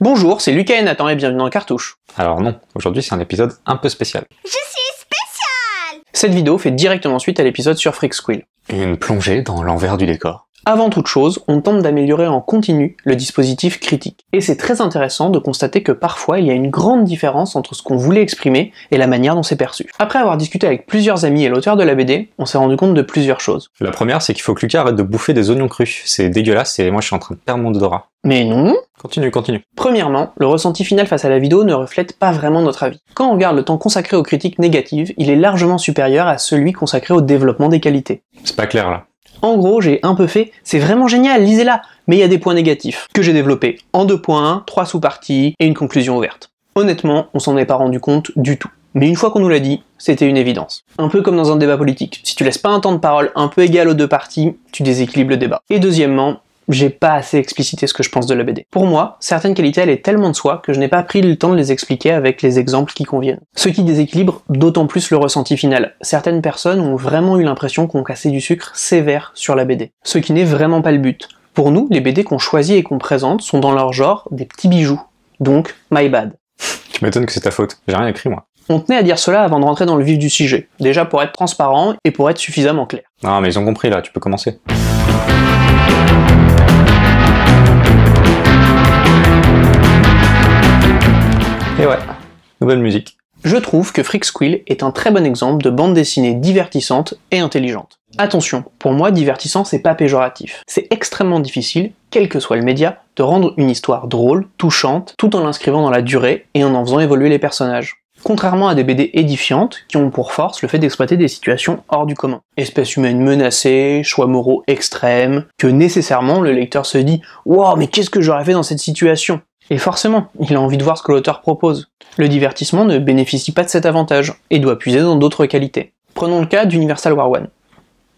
Bonjour, c'est Lucas et Nathan et bienvenue dans Cartouche. Alors non, aujourd'hui c'est un épisode un peu spécial. Je suis spécial Cette vidéo fait directement suite à l'épisode sur Freak Squill. Une plongée dans l'envers du décor. Avant toute chose, on tente d'améliorer en continu le dispositif critique. Et c'est très intéressant de constater que parfois il y a une grande différence entre ce qu'on voulait exprimer et la manière dont c'est perçu. Après avoir discuté avec plusieurs amis et l'auteur de la BD, on s'est rendu compte de plusieurs choses. La première, c'est qu'il faut que Lucas arrête de bouffer des oignons crus. C'est dégueulasse et moi je suis en train de perdre mon odorat. Mais non Continue, continue. Premièrement, le ressenti final face à la vidéo ne reflète pas vraiment notre avis. Quand on regarde le temps consacré aux critiques négatives, il est largement supérieur à celui consacré au développement des qualités. C'est pas clair là. En gros, j'ai un peu fait, c'est vraiment génial, lisez-la, mais il y a des points négatifs, que j'ai développés en deux points, trois sous-parties et une conclusion ouverte. Honnêtement, on s'en est pas rendu compte du tout. Mais une fois qu'on nous l'a dit, c'était une évidence. Un peu comme dans un débat politique, si tu laisses pas un temps de parole un peu égal aux deux parties, tu déséquilibres le débat. Et deuxièmement, j'ai pas assez explicité ce que je pense de la BD. Pour moi, certaines qualités allaient tellement de soi que je n'ai pas pris le temps de les expliquer avec les exemples qui conviennent. Ce qui déséquilibre d'autant plus le ressenti final. Certaines personnes ont vraiment eu l'impression qu'on cassait du sucre sévère sur la BD. Ce qui n'est vraiment pas le but. Pour nous, les BD qu'on choisit et qu'on présente sont dans leur genre des petits bijoux. Donc, my bad. Tu m'étonnes que c'est ta faute. J'ai rien écrit, moi. On tenait à dire cela avant de rentrer dans le vif du sujet. Déjà pour être transparent et pour être suffisamment clair. Ah, mais ils ont compris là, tu peux commencer. Et ouais, nouvelle musique. Je trouve que Freak Squill est un très bon exemple de bande dessinée divertissante et intelligente. Attention, pour moi divertissant c'est pas péjoratif. C'est extrêmement difficile, quel que soit le média, de rendre une histoire drôle, touchante, tout en l'inscrivant dans la durée et en en faisant évoluer les personnages. Contrairement à des BD édifiantes qui ont pour force le fait d'exploiter des situations hors du commun. Espèce humaine menacée, choix moraux extrêmes, que nécessairement le lecteur se dit Wow, mais qu'est-ce que j'aurais fait dans cette situation et forcément, il a envie de voir ce que l'auteur propose. Le divertissement ne bénéficie pas de cet avantage, et doit puiser dans d'autres qualités. Prenons le cas d'Universal War One.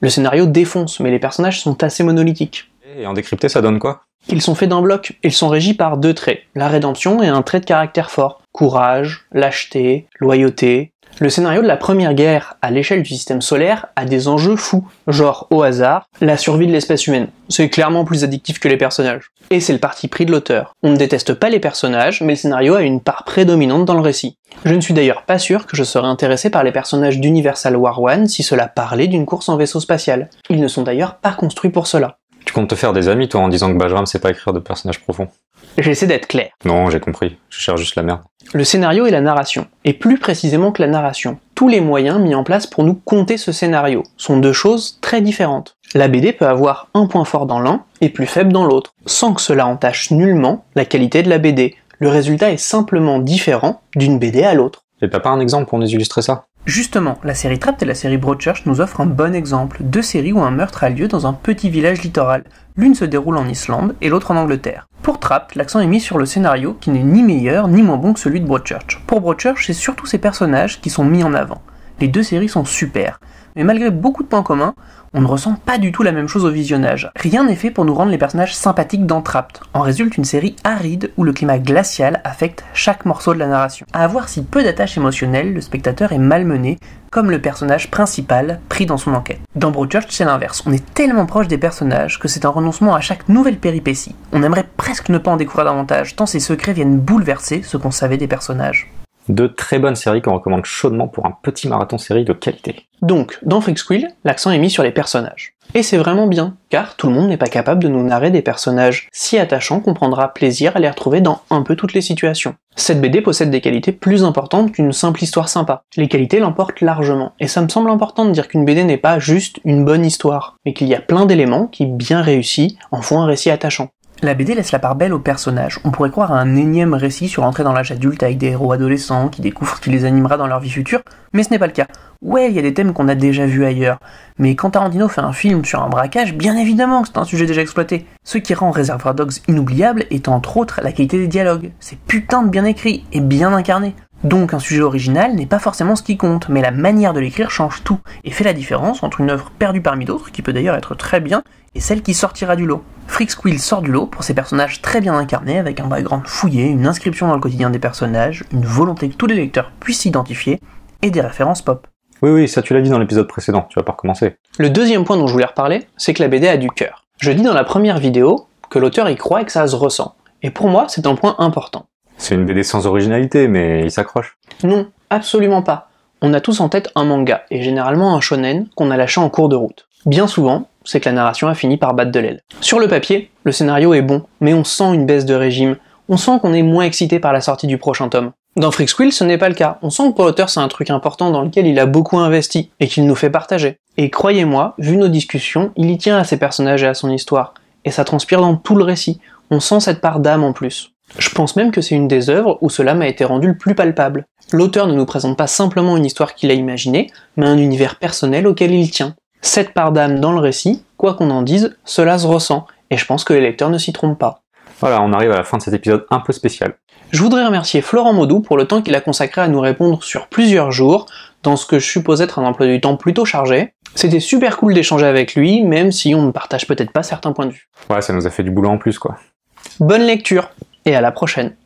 Le scénario défonce, mais les personnages sont assez monolithiques. Et en décrypté, ça donne quoi Ils sont faits d'un bloc, ils sont régis par deux traits, la rédemption et un trait de caractère fort. Courage, lâcheté, loyauté, le scénario de la Première Guerre à l'échelle du système solaire a des enjeux fous, genre au hasard, la survie de l'espèce humaine. C'est clairement plus addictif que les personnages. Et c'est le parti pris de l'auteur. On ne déteste pas les personnages, mais le scénario a une part prédominante dans le récit. Je ne suis d'ailleurs pas sûr que je serais intéressé par les personnages d'Universal War One si cela parlait d'une course en vaisseau spatial. Ils ne sont d'ailleurs pas construits pour cela. Tu comptes te faire des amis, toi, en disant que Bajram c'est pas écrire de personnages profonds J'essaie d'être clair. Non, j'ai compris. Je cherche juste la merde. Le scénario et la narration, et plus précisément que la narration, tous les moyens mis en place pour nous compter ce scénario, sont deux choses très différentes. La BD peut avoir un point fort dans l'un et plus faible dans l'autre, sans que cela entache nullement la qualité de la BD. Le résultat est simplement différent d'une BD à l'autre. Et t'as pas un exemple pour nous illustrer ça Justement, la série Trapped et la série Broadchurch nous offrent un bon exemple, deux séries où un meurtre a lieu dans un petit village littoral. L'une se déroule en Islande et l'autre en Angleterre. Pour Trapped, l'accent est mis sur le scénario qui n'est ni meilleur ni moins bon que celui de Broadchurch. Pour Broadchurch, c'est surtout ses personnages qui sont mis en avant. Les deux séries sont super mais malgré beaucoup de points communs, on ne ressent pas du tout la même chose au visionnage. Rien n'est fait pour nous rendre les personnages sympathiques d'Entrapped. En résulte une série aride où le climat glacial affecte chaque morceau de la narration. À avoir si peu d'attache émotionnelle, le spectateur est malmené, comme le personnage principal pris dans son enquête. Dans Broadchurch, c'est l'inverse. On est tellement proche des personnages que c'est un renoncement à chaque nouvelle péripétie. On aimerait presque ne pas en découvrir davantage, tant ces secrets viennent bouleverser ce qu'on savait des personnages. De très bonnes séries qu'on recommande chaudement pour un petit marathon série de qualité. Donc, dans Freak l'accent est mis sur les personnages. Et c'est vraiment bien, car tout le monde n'est pas capable de nous narrer des personnages si attachants qu'on prendra plaisir à les retrouver dans un peu toutes les situations. Cette BD possède des qualités plus importantes qu'une simple histoire sympa. Les qualités l'emportent largement, et ça me semble important de dire qu'une BD n'est pas juste une bonne histoire, mais qu'il y a plein d'éléments qui, bien réussis, en font un récit attachant. La BD laisse la part belle aux personnages. On pourrait croire à un énième récit sur l'entrée dans l'âge adulte avec des héros adolescents qui découvrent qui les animera dans leur vie future, mais ce n'est pas le cas. Ouais, il y a des thèmes qu'on a déjà vus ailleurs, mais quand Tarantino fait un film sur un braquage, bien évidemment que c'est un sujet déjà exploité. Ce qui rend Reservoir Dogs inoubliable est entre autres la qualité des dialogues. C'est putain de bien écrit et bien incarné. Donc un sujet original n'est pas forcément ce qui compte, mais la manière de l'écrire change tout et fait la différence entre une œuvre perdue parmi d'autres, qui peut d'ailleurs être très bien, et celle qui sortira du lot. Freak Quill sort du lot pour ses personnages très bien incarnés, avec un background fouillé, une inscription dans le quotidien des personnages, une volonté que tous les lecteurs puissent s'identifier, et des références pop. Oui, oui, ça tu l'as dit dans l'épisode précédent, tu vas pas recommencer. Le deuxième point dont je voulais reparler, c'est que la BD a du cœur. Je dis dans la première vidéo que l'auteur y croit et que ça se ressent. Et pour moi, c'est un point important. C'est une BD sans originalité, mais il s'accroche. Non, absolument pas. On a tous en tête un manga, et généralement un shonen, qu'on a lâché en cours de route. Bien souvent, c'est que la narration a fini par battre de l'aile. Sur le papier, le scénario est bon, mais on sent une baisse de régime, on sent qu'on est moins excité par la sortie du prochain tome. Dans Freak ce n'est pas le cas. On sent que pour l'auteur, c'est un truc important dans lequel il a beaucoup investi et qu'il nous fait partager. Et croyez-moi, vu nos discussions, il y tient à ses personnages et à son histoire. Et ça transpire dans tout le récit. On sent cette part d'âme en plus. Je pense même que c'est une des œuvres où cela m'a été rendu le plus palpable. L'auteur ne nous présente pas simplement une histoire qu'il a imaginée, mais un univers personnel auquel il tient. Cette part d'âme dans le récit, quoi qu'on en dise, cela se ressent, et je pense que les lecteurs ne s'y trompent pas. Voilà, on arrive à la fin de cet épisode un peu spécial. Je voudrais remercier Florent Maudou pour le temps qu'il a consacré à nous répondre sur plusieurs jours, dans ce que je suppose être un emploi du temps plutôt chargé. C'était super cool d'échanger avec lui, même si on ne partage peut-être pas certains points de vue. Ouais, ça nous a fait du boulot en plus, quoi. Bonne lecture et à la prochaine